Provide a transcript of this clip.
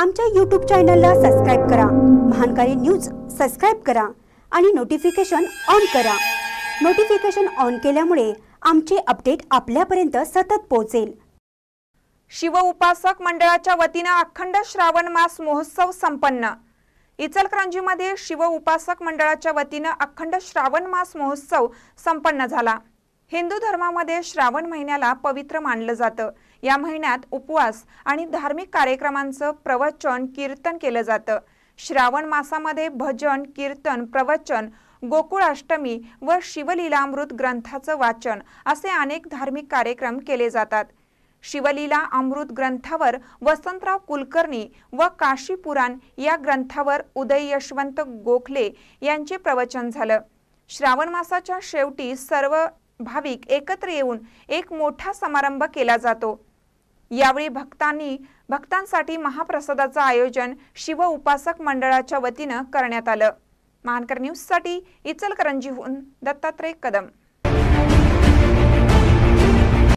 आमच्या यूट्यूब चॅनलला सबस्क्राईब करा महानकारी न्यूज सबस्क्राईब करा आणि नोटिफिकेशन ऑन करा नोटिफिकेशन ऑन केल्यामुळे आमचे अपडेट आपल्यापर्यंत सतत पोहोचेल शिव उपासक मंडळाच्या वतीनं अखंड श्रावण मास महोत्सव संपन्न शिव उपासक मंडळाच्या वतीनं अखंड श्रावण मास महोत्सव संपन्न झाला हिंदू धर्मामध्ये श्रावण महिन्याला पवित्र मानलं जातं या महिन्यात उपवास आणि धार्मिक कार्यक्रमांचं प्रवचन कीर्तन केलं जातं श्रावण मासामध्ये भजन कीर्तन प्रवचन गोकुळाष्टमी व शिवलीलामृत ग्रंथाचं वाचन असे अनेक धार्मिक कार्यक्रम केले जातात शिवलीला अमृत ग्रंथावर वसंतराव कुलकर्णी व काशी पुराण या ग्रंथावर उदय यशवंत गोखले यांचे प्रवचन झालं श्रावण मासाच्या शेवटी सर्व भाविक एकत्र येऊन एक मोठा समारंभ केला जातो यावेळी भक्तांनी भक्तांसाठी महाप्रसादाचं आयोजन शिव उपासक मंडळाच्या वतीनं करण्यात आलं मानकर न्यूजसाठी इचलकरंजीहून दत्तात्रय कदम